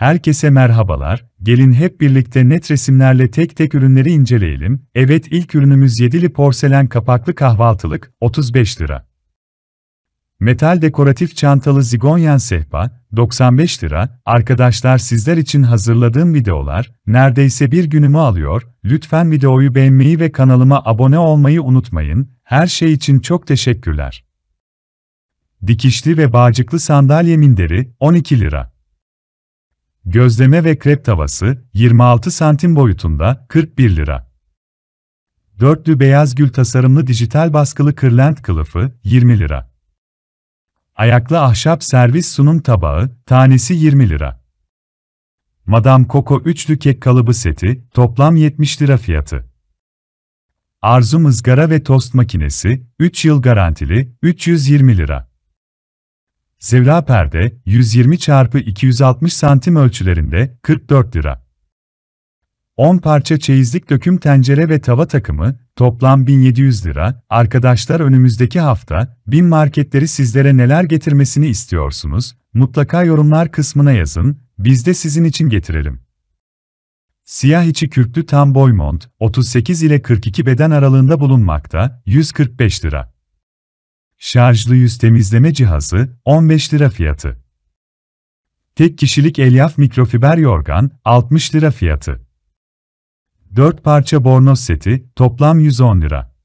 Herkese merhabalar, gelin hep birlikte net resimlerle tek tek ürünleri inceleyelim. Evet ilk ürünümüz yedili porselen kapaklı kahvaltılık, 35 lira. Metal dekoratif çantalı zigonyen sehpa, 95 lira. Arkadaşlar sizler için hazırladığım videolar, neredeyse bir günümü alıyor. Lütfen videoyu beğenmeyi ve kanalıma abone olmayı unutmayın. Her şey için çok teşekkürler. Dikişli ve bağcıklı sandalye minderi, 12 lira. Gözleme ve krep tavası 26 santim boyutunda 41 lira. Dörtlü beyaz gül tasarımlı dijital baskılı kırlent kılıfı 20 lira. Ayaklı ahşap servis sunum tabağı tanesi 20 lira. Madame Coco üçlü kek kalıbı seti toplam 70 lira fiyatı. Arzu mızgara ve tost makinesi 3 yıl garantili 320 lira. Zevra perde 120 x 260 santim ölçülerinde 44 lira. 10 parça çeyizlik döküm tencere ve tava takımı toplam 1700 lira. Arkadaşlar önümüzdeki hafta bin marketleri sizlere neler getirmesini istiyorsunuz? Mutlaka yorumlar kısmına yazın. Biz de sizin için getirelim. Siyah içi kürklü tam boy mont 38 ile 42 beden aralığında bulunmakta 145 lira. Şarjlı yüz temizleme cihazı, 15 lira fiyatı. Tek kişilik elyaf mikrofiber yorgan, 60 lira fiyatı. 4 parça bornoz seti, toplam 110 lira.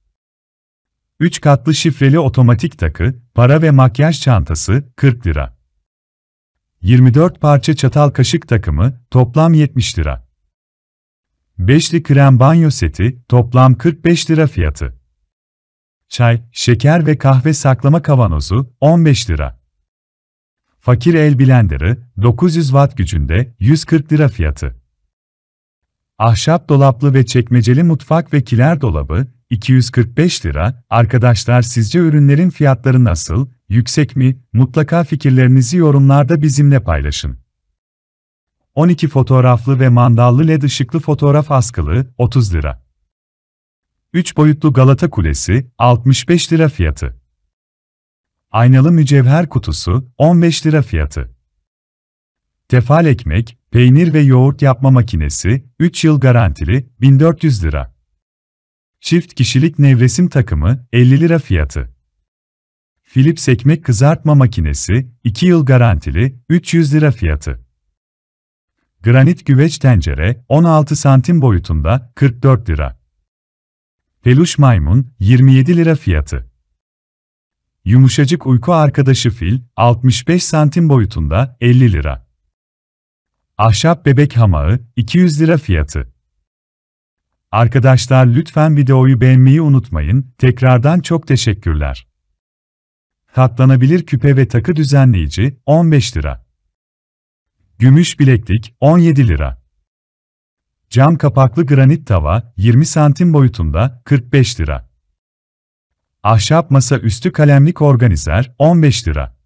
3 katlı şifreli otomatik takı, para ve makyaj çantası, 40 lira. 24 parça çatal kaşık takımı, toplam 70 lira. 5'li krem banyo seti, toplam 45 lira fiyatı. Çay, şeker ve kahve saklama kavanozu 15 lira. Fakir el blenderı 900 watt gücünde 140 lira fiyatı. Ahşap dolaplı ve çekmeceli mutfak ve kiler dolabı 245 lira. Arkadaşlar sizce ürünlerin fiyatları nasıl? Yüksek mi? Mutlaka fikirlerinizi yorumlarda bizimle paylaşın. 12 fotoğraflı ve mandallı led ışıklı fotoğraf askılı 30 lira. 3 boyutlu Galata Kulesi, 65 lira fiyatı. Aynalı mücevher kutusu, 15 lira fiyatı. Tefal ekmek, peynir ve yoğurt yapma makinesi, 3 yıl garantili, 1400 lira. Çift kişilik nevresim takımı, 50 lira fiyatı. Philips ekmek kızartma makinesi, 2 yıl garantili, 300 lira fiyatı. Granit güveç tencere, 16 santim boyutunda, 44 lira. Peluş maymun, 27 lira fiyatı. Yumuşacık uyku arkadaşı fil, 65 santim boyutunda, 50 lira. Ahşap bebek hamağı, 200 lira fiyatı. Arkadaşlar lütfen videoyu beğenmeyi unutmayın, tekrardan çok teşekkürler. Katlanabilir küpe ve takı düzenleyici, 15 lira. Gümüş bileklik, 17 lira. Cam kapaklı granit tava 20 santim boyutunda 45 lira. Ahşap masa üstü kalemlik organizer 15 lira.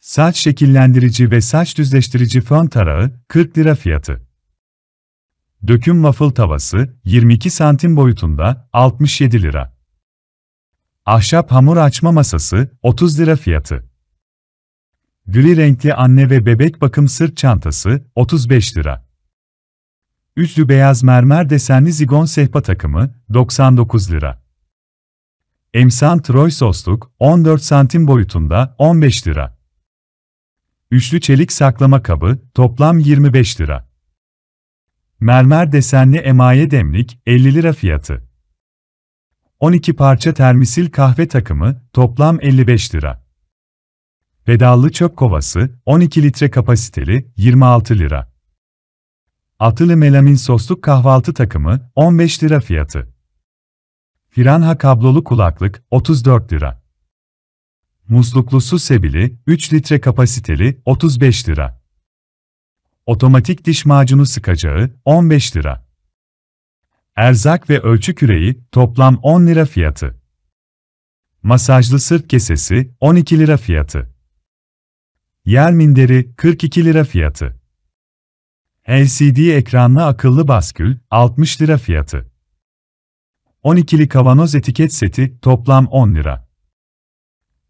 Saç şekillendirici ve saç düzleştirici fön tarağı 40 lira fiyatı. Döküm waffle tavası 22 santim boyutunda 67 lira. Ahşap hamur açma masası 30 lira fiyatı. Gri renkli anne ve bebek bakım sırt çantası 35 lira. Üçlü beyaz mermer desenli zigon sehpa takımı, 99 lira. Emsan Troy sosluk, 14 santim boyutunda, 15 lira. Üçlü çelik saklama kabı, toplam 25 lira. Mermer desenli emaye demlik, 50 lira fiyatı. 12 parça termisil kahve takımı, toplam 55 lira. Pedallı çöp kovası, 12 litre kapasiteli, 26 lira. Atılı melamin sosluk kahvaltı takımı 15 lira fiyatı. Piranha kablolu kulaklık 34 lira. Musluklu su sebili 3 litre kapasiteli 35 lira. Otomatik diş macunu sıkacağı 15 lira. Erzak ve ölçü küreği toplam 10 lira fiyatı. Masajlı sırt kesesi 12 lira fiyatı. Yer minderi 42 lira fiyatı. LCD ekranlı akıllı baskül, 60 lira fiyatı. 12'li kavanoz etiket seti, toplam 10 lira.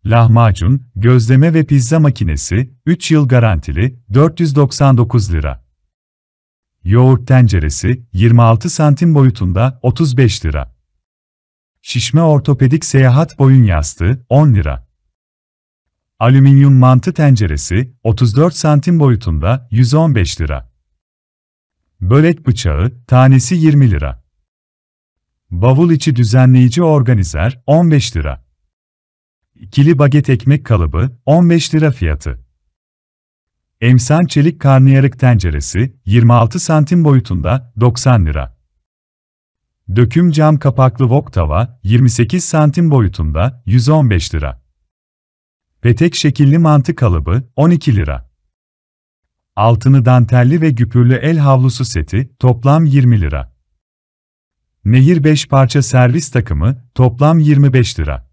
Lahmacun, gözleme ve pizza makinesi, 3 yıl garantili, 499 lira. Yoğurt tenceresi, 26 santim boyutunda, 35 lira. Şişme ortopedik seyahat boyun yastığı, 10 lira. Alüminyum mantı tenceresi, 34 santim boyutunda, 115 lira. Bölet bıçağı, tanesi 20 lira. Bavul içi düzenleyici organizer, 15 lira. İkili baget ekmek kalıbı, 15 lira fiyatı. Emsan çelik karnıyarık tenceresi, 26 santim boyutunda, 90 lira. Döküm cam kapaklı wok tava, 28 santim boyutunda, 115 lira. Petek şekilli mantı kalıbı, 12 lira altını dantelli ve güpürlü el havlusu seti, toplam 20 lira. Nehir 5 parça servis takımı, toplam 25 lira.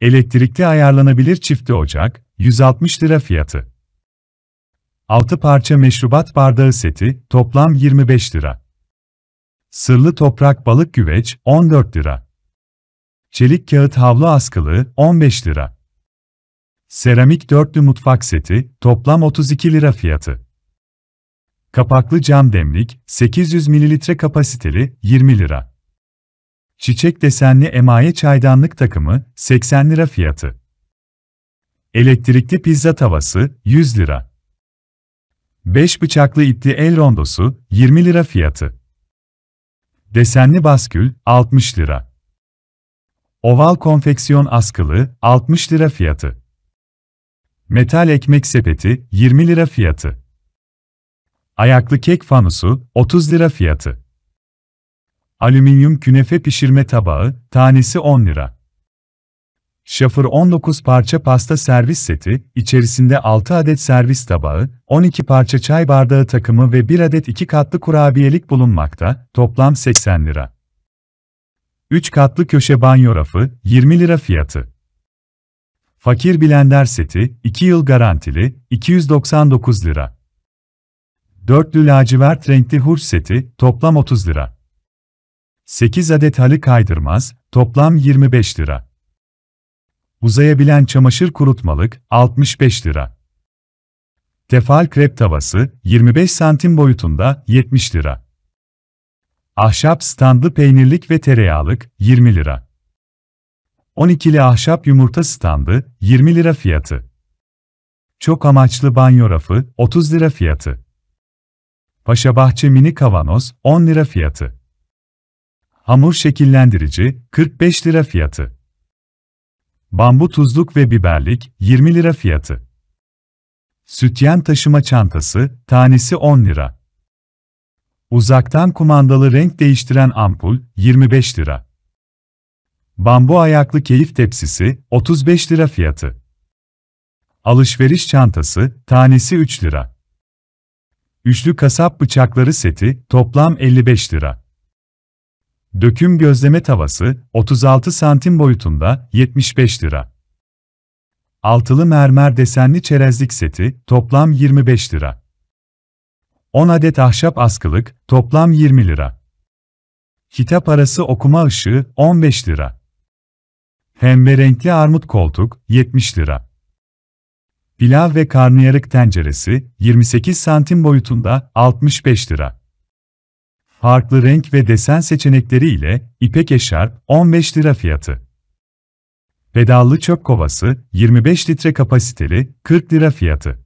Elektrikli ayarlanabilir çifte ocak, 160 lira fiyatı. 6 parça meşrubat bardağı seti, toplam 25 lira. Sırlı toprak balık güveç, 14 lira. Çelik kağıt havlu askılığı, 15 lira. Seramik dörtlü mutfak seti, toplam 32 lira fiyatı. Kapaklı cam demlik, 800 ml kapasiteli, 20 lira. Çiçek desenli emaye çaydanlık takımı, 80 lira fiyatı. Elektrikli pizza tavası, 100 lira. 5 bıçaklı ipli el rondosu, 20 lira fiyatı. Desenli baskül, 60 lira. Oval konfeksiyon askılı, 60 lira fiyatı. Metal ekmek sepeti 20 lira fiyatı. Ayaklı kek fanusu 30 lira fiyatı. Alüminyum künefe pişirme tabağı tanesi 10 lira. Şafır 19 parça pasta servis seti, içerisinde 6 adet servis tabağı, 12 parça çay bardağı takımı ve 1 adet 2 katlı kurabiyelik bulunmakta, toplam 80 lira. 3 katlı köşe banyo rafı, 20 lira fiyatı. Fakir Bilender seti, 2 yıl garantili, 299 lira. Dörtlü lacivert renkli hurç seti, toplam 30 lira. 8 adet halı kaydırmaz, toplam 25 lira. Uzayabilen çamaşır kurutmalık, 65 lira. Tefal krep tavası, 25 santim boyutunda, 70 lira. Ahşap standlı peynirlik ve tereyağlık, 20 lira. 12'li ahşap yumurta standı, 20 lira fiyatı. Çok amaçlı banyo rafı, 30 lira fiyatı. Paşa bahçe mini kavanoz, 10 lira fiyatı. Hamur şekillendirici, 45 lira fiyatı. Bambu tuzluk ve biberlik, 20 lira fiyatı. Sütyen taşıma çantası, tanesi 10 lira. Uzaktan kumandalı renk değiştiren ampul, 25 lira. Bambu ayaklı keyif tepsisi, 35 lira fiyatı. Alışveriş çantası, tanesi 3 lira. Üçlü kasap bıçakları seti, toplam 55 lira. Döküm gözleme tavası, 36 santim boyutunda, 75 lira. Altılı mermer desenli çerezlik seti, toplam 25 lira. 10 adet ahşap askılık, toplam 20 lira. Kitap arası okuma ışığı, 15 lira. Pembe renkli armut koltuk 70 lira. Pilav ve karnıyarık tenceresi 28 santim boyutunda 65 lira. Farklı renk ve desen seçenekleri ile ipek eşarp 15 lira fiyatı. Pedallı çöp kovası 25 litre kapasiteli 40 lira fiyatı.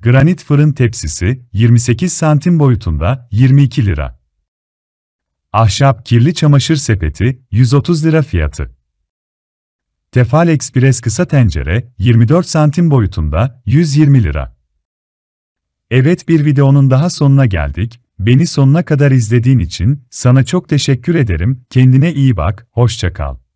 Granit fırın tepsisi 28 santim boyutunda 22 lira. Ahşap kirli çamaşır sepeti 130 lira fiyatı. Tefal Express kısa tencere, 24 santim boyutunda, 120 lira. Evet bir videonun daha sonuna geldik, beni sonuna kadar izlediğin için, sana çok teşekkür ederim, kendine iyi bak, hoşça kal.